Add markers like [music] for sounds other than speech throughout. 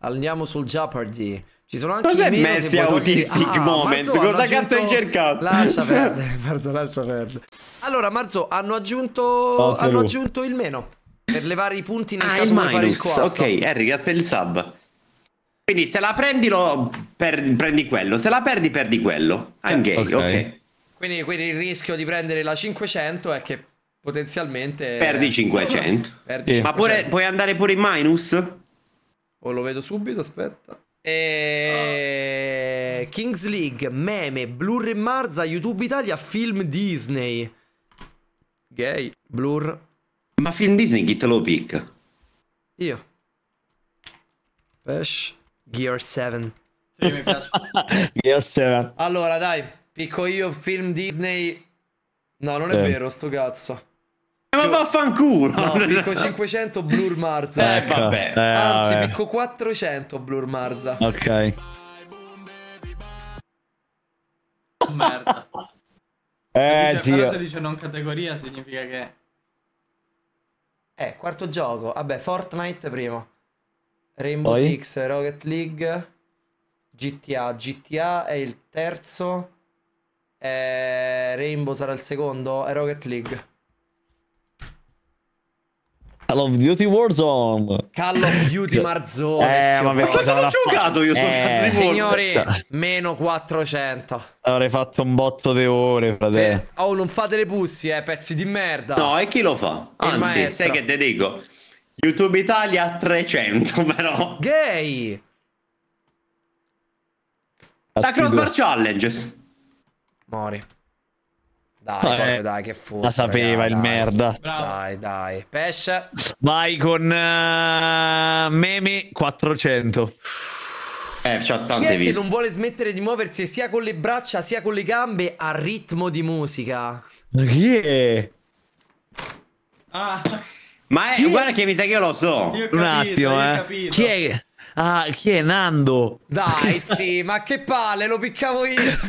andiamo sul Jeopardy. Ci sono anche Cos'è Messi Autistic ah, Moments? Marzo, Cosa aggiunto... cazzo hai cercato? Lascia [laughs] perdere, Marzo, lascia perdere. Allora, Marzo, hanno aggiunto, oh, hanno aggiunto il meno per levare i punti nel ah, caso di fare il quarto. Ok, Harry, grazie il sub. Quindi se la prendi, lo, per, prendi quello. Se la perdi, perdi quello. Cioè, anche, ok. Quindi, quindi, il rischio di prendere la 500 è che potenzialmente... Perdi 500. [laughs] perdi 500. Ma pure, puoi andare pure in minus? O lo vedo subito, aspetta. E... Ah. Kings League, meme, Blur e Marza, YouTube Italia, film Disney. Gay, Blur. Ma film Disney chi te lo picca? Io. Pesh, Gear 7. Sì, mi piace. [laughs] Gear 7. Allora, dai, picco io film Disney. No, non è eh. vero, sto cazzo ma vaffanculo! No, picco 500 Blur Marza. Eh, vabbè. Ecco. Eh, eh, Anzi, vabbè. picco 400 Blur Marza. Ok. Oh, merda. Eh, dice, zio. se dice non categoria significa che... Eh, quarto gioco. Vabbè, Fortnite primo. Rainbow Poi? Six, Rocket League, GTA. GTA è il terzo. Eh, Rainbow sarà il secondo. E Rocket League. Call of Duty Warzone. Call of Duty Marzone. Eh, ma quanto ho giocato io? Eh, signori, meno 400. Avrei fatto un botto di ore, fratello. Sì. Oh, non fate le pussi, eh, pezzi di merda. No, e chi lo fa? Anzi, sai che te dico? YouTube Italia 300, [laughs] però. Gay! La crossbar challenges. Mori. Dai, ah, proprio, dai, che fuori. La sapeva ragazzi, il dai, merda. Bravo. Dai, dai. Pesce. Vai con uh, meme 400. Eh, c'ha tante Chi che non vuole smettere di muoversi sia con le braccia sia con le gambe a ritmo di musica? Ma chi è? Ah. Ma è, guarda che mi sa che io lo so. Io capito, Un attimo, eh. Chi è? Ah, chi è Nando? Dai, sì, ma che palle, lo piccavo io. [laughs]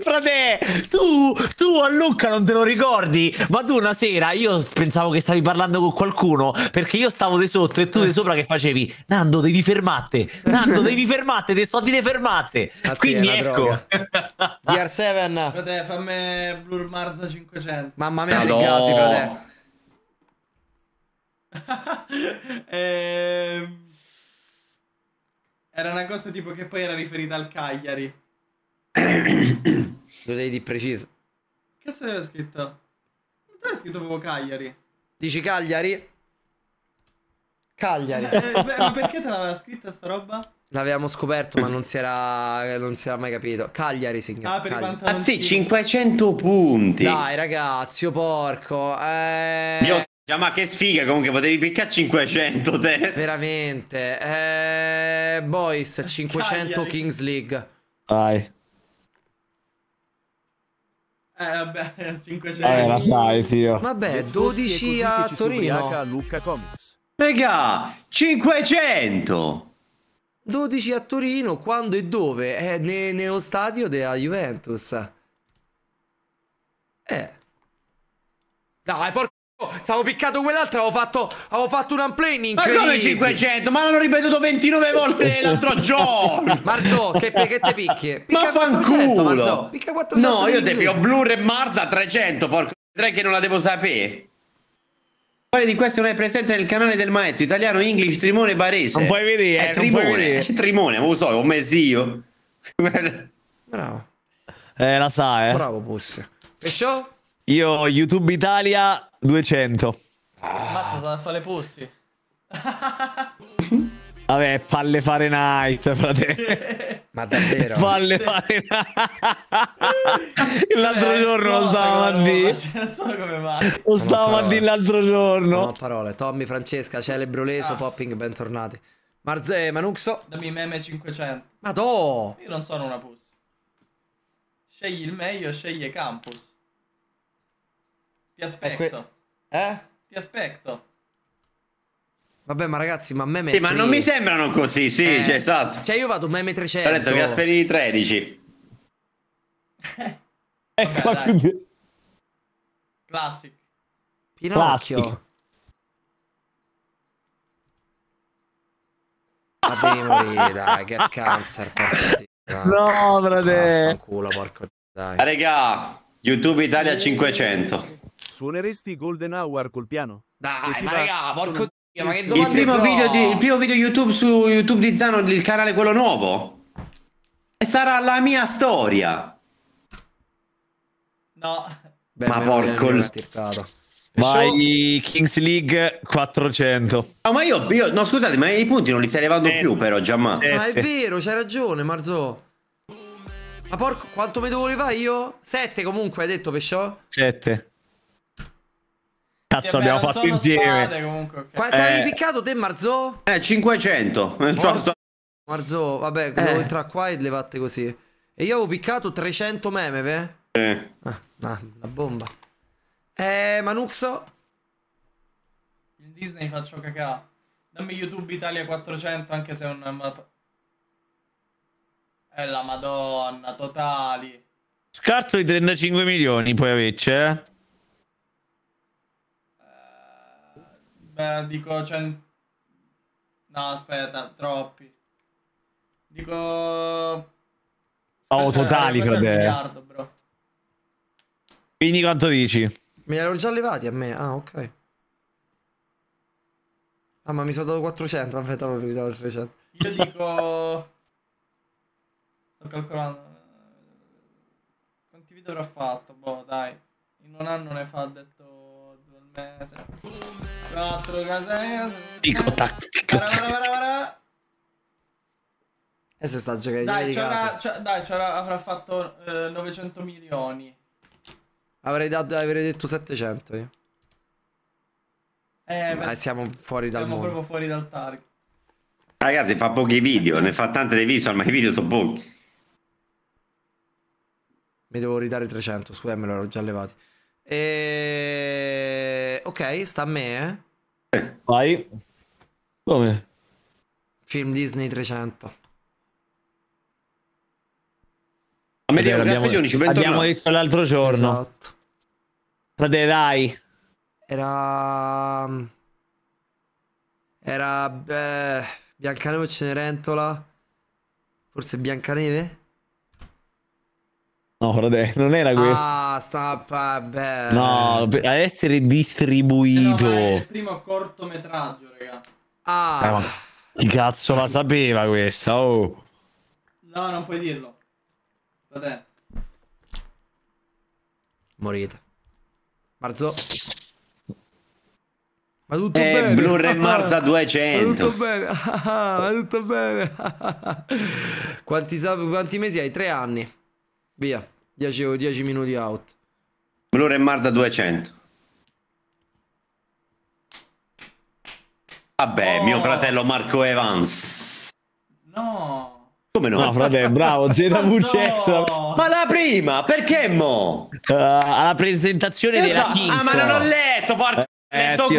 Frate, tu, tu a Lucca non te lo ricordi? Ma tu una sera io pensavo che stavi parlando con qualcuno perché io stavo di sotto e tu di sopra che facevi? Nando, devi fermarti. Nando, [laughs] devi fermarti, ti sto a dire fermate. Azzi, ah, Quindi ecco. DR7. Frate, fammi Blur Marza 500. Mamma mia, Madonna. sei casi, frate. [laughs] ehm era una cosa tipo che poi era riferita al Cagliari. [coughs] Lo devi di preciso. Che cazzo aveva scritto? Non aveva scritto proprio Cagliari. Dici Cagliari? Cagliari. Eh, beh, ma perché te l'aveva scritta sta roba? L'avevamo scoperto, ma non si era, non si era mai capito. Cagliari, signore. Ah, per Cagliari. Ah, sì, 500 punti. Dai, ragazzi, io oh, porco. Eh... Dio, ma che sfiga, comunque, potevi piccare 500 te. Veramente. Eh... Boys, 500 Cagliari. Kings League. Vai. Eh vabbè, 500. [laughs] Eh, la sai, tio. Vabbè, 12 a Torino. Luca Comics. Raga, 500! 12 a Torino, quando e dove? È eh, ne, nello stadio della Juventus. Eh. Dai, porca... Stavo piccato quell'altra, avevo fatto, avevo fatto un unplaying incredibile. Ma come 500? Ma l'hanno ripetuto 29 volte l'altro [laughs] giorno. Marzo, che, che te picchi? Picca Ma 400, Marzo. Picca 400. No, io te ho Blur e Marza 300, porco. Vedrai che non la devo sapere. Quale di queste non è presente nel canale del maestro italiano English Trimone Barese? Non puoi vedere, è Trimone. Vedere. È Trimone, lo so, è un mesio. Bravo. Eh, la sa, eh. Bravo, Puss. E ciò? Io YouTube Italia 200. Mazza, sono a fare le pussi. [laughs] Vabbè, palle fare night, frate. [laughs] Ma davvero? Palle fare night. [laughs] l'altro giorno lo stavamo a dire. Non so come mai. Lo stavamo a dire l'altro giorno. No, parole. Tommy, Francesca, Celebro, Leso, ah. Popping, bentornati. Marze, eh, Manuxo. Dammi meme 500. Ma Madò. Io non sono una puss. Scegli il meglio, scegli Campus. Ti aspetto. Eh? Ti aspetto. Vabbè, ma ragazzi, ma meme. Sì, free. ma non mi sembrano così, sì, eh. cioè, esatto. Cioè, io vado meme 300. Ho detto che mi aspiri 13. ecco. Vabbè, Classic. Pinocchio. Classic. Ma devi morire, dai, get cancer, porca [laughs] No, frate. Culo, porco dai. Raga, YouTube Italia 500. Eh. Suoneresti Golden Hour col piano? Dai, ma raga, porco Dio, ma che domanda il primo, video di, il primo video YouTube su YouTube di Zano, il canale quello nuovo? E sarà la mia storia. No. Beh, ma porco... Il... Vai Kings League 400. Oh, ma io, io, no, scusate, ma i punti non li stai levando eh, più, però. Giamma. Ma è vero, c'hai ragione, Marzo. Ma porco, quanto mi devo levare io? 7 comunque, hai detto, Pesciò? 7. Cazzo, abbiamo fatto insieme. Spade, Quanto eh. avevi piccato te, Marzo? Eh, 500. Eh, Morto. Cioè, Marzò, vabbè, quello eh. tra qua e le fatte così. E io avevo piccato 300 meme, ve? Eh. Ah, no, una bomba. Eh, Manuxo? In Disney faccio cacà. Dammi YouTube Italia 400, anche se è un... È la madonna, totali. Scarto di 35 milioni puoi averci, eh? Beh, dico 100... Cioè, Cent... No, aspetta, troppi. Dico... Oh, Speciale, totali, crede. Quindi quanto dici? Mi erano già levati a me, ah, ok. Ah, ma mi sono dato 400, vabbè, dopo mi dato 300. Io dico... Sto calcolando. Eh, quanti video avrò fatto? Boh, dai. In un anno ne fa, detto... 4 caselle. Dico tac. E se sta giocando dai, di c'era, c'era, dai, c'era, avrà fatto eh, 900 milioni. Avrei, dato, avrei detto 700 io. Eh, beh, siamo fuori dal siamo mondo. proprio fuori dal target. Ragazzi, fa pochi video, ne fa tante dei visual, ma i video sono pochi. Mi devo ridare 300, scusa, me l'ero già levati. E... Ok, sta a me. Eh? Vai. Come? Film Disney 300. A me Vabbè, abbiamo, milioni, ci prendo abbiamo detto l'altro giorno. Esatto. Frate, dai. Era... Mm, era... Eh, Biancaneve o Cenerentola? Forse Biancaneve? No, frate, non era questo. Ah, sta vabbè. No, a essere distribuito. Eh no, il primo cortometraggio, raga. Ah. Eh, chi cazzo la sapeva questa? Oh. No, non puoi dirlo. Frate. Morite. Marzo. Ma tutto eh, bene. Blu-ray Marza 200. [laughs] [laughs] Ma tutto bene. Ma tutto bene. quanti, quanti mesi hai? Tre anni. Via. 10, 10 minuti out. Blur e Marda 200. Vabbè, oh. mio fratello Marco Evans. No. Come no? No, fratello, bravo, ZVC. [laughs] No. Ma la prima, perché mo? Uh, alla presentazione Io eh, della so. Kings. Ah, ma non ho letto, porco. Eh, detto eh, sì,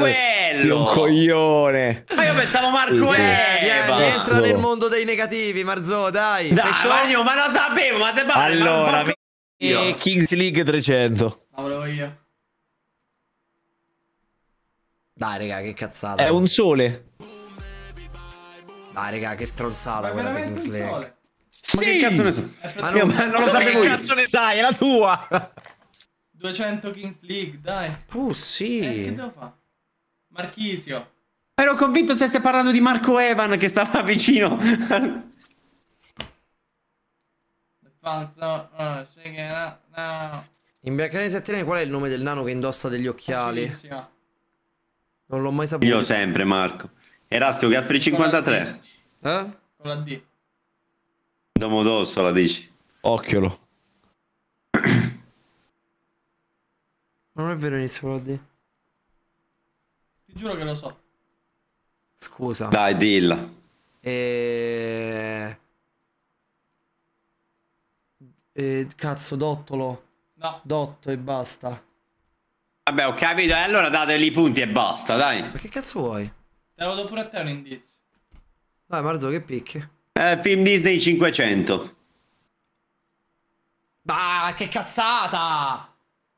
quello un coglione ma io pensavo Marco sì, Eva entra nel boh. mondo dei negativi Marzo dai, dai Pescio... ma, lo sapevo ma te parla allora Marco e Kings League 300. La volevo io. Dai, raga, che cazzata. È un sole. Dai, raga, che stronzata quella di Kings League. Ma sì. che cazzo ne so? Ma non, ma non lo sapevo Che cazzo ne sai? È la tua. 200 Kings League, dai. Oh, sì. Eh, che devo fare? Marchisio. Ero convinto se stesse parlando di Marco Evan che stava vicino. Falso, uh, shake no. In Biancaneve 7 qual è il nome del nano che indossa degli occhiali? Non l'ho mai saputo. Io sempre, Marco. Erasco Gasperi 53. Eh? Con la D. Domodosso la dici. Occhiolo. [coughs] non è vero inizio con la D. Ti giuro che lo so. Scusa. Dai, dilla. E... Eh, eh, cazzo, Dottolo. No. Dotto e basta. Vabbè, ho capito. E allora date lì i punti e basta, dai. Ma che cazzo vuoi? Te lo do pure a te un indizio. Dai, Marzo, che picchi. Eh, film Disney 500. Bah, che cazzata!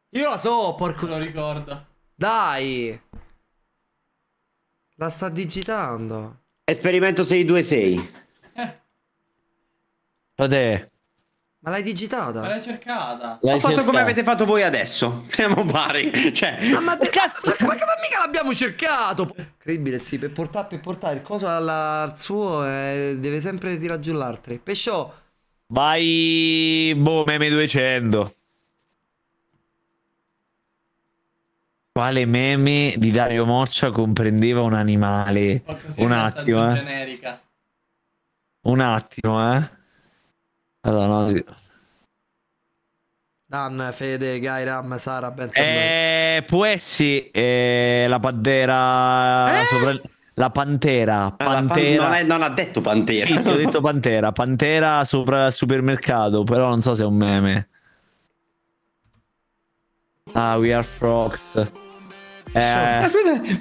Io la so, porco... Non lo ricordo. Dai! La sta digitando. Esperimento 626. Eh. Vabbè. Ma l'hai digitata? Ma l'hai cercata. L'hai Ho fatto cercata. come avete fatto voi adesso. [laughs] Siamo pari. Cioè... Ah, ma, te, ma, ma, ma, mica l'abbiamo cercato. Incredibile, sì. Per portare, per portare il coso alla, al suo eh, deve sempre tirare giù l'altro. Pesciò. Vai, boh, meme 200. Quale meme di Dario Moccia comprendeva un animale? Eh. Un attimo, eh. un attimo, eh. Un attimo, eh. Allora, no, sì. Dan, Fede, Gairam, Sara, bentornati. Eh, può essere eh, la pantera eh? sopra... La pantera, ah, pantera. Non, è, non, ha detto pantera. Sì, sì, ho detto pantera. Pantera sopra il supermercato, però non so se è un meme. Ah, we are frogs. Eh...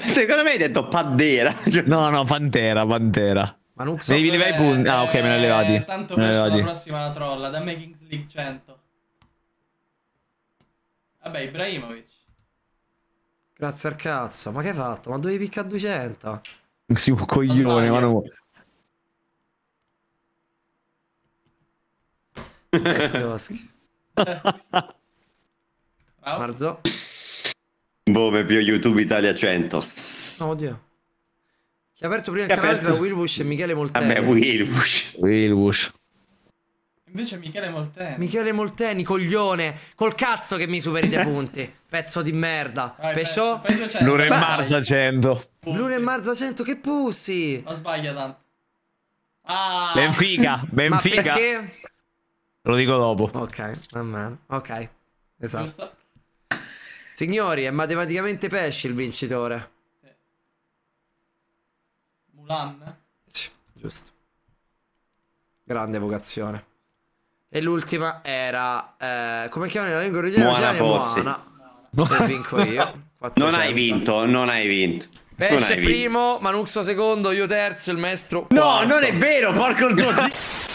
Secondo me hai detto pantera. No, no, pantera, pantera. Ma non so. Devi levare i punti. Ah, ok, me ne eh, levati. Tanto me la prossima la trolla. Da me Kings League 100. Vabbè, Ibrahimovic. Grazie al cazzo. Ma che hai fatto? Ma dovevi piccare 200? Sì, un coglione, ma no. [laughs] Marzo. Boh, più YouTube Italia 100. Oddio. È aperto prima il canale aperto... tra Wilbush e Michele Molteni. Vabbè, Wilbush. Wilbush. Invece Michele Molteni. Michele Molteni, coglione. Col cazzo che mi superi dei [laughs] punti. Pezzo di merda. Vai, Pesciò? Luna e Marza 100. Luna e Marza 100, che pussi. Ma sbaglia tanto. Ah. Benfica, [laughs] Benfica. Ma perché? Lo dico dopo. Ok, man Ok, esatto. Giusto. Signori, è matematicamente Pesci il vincitore. Mulan. giusto. Grande vocazione. E l'ultima era... Eh, come chiamano la lingua originale? Moana Pozzi. Moana. vinco io. 400. [laughs] Non hai vinto, non hai vinto. Pesce primo, Manuxo secondo, io terzo, il maestro. Quarto. No, non è vero, porco il [laughs] tuo...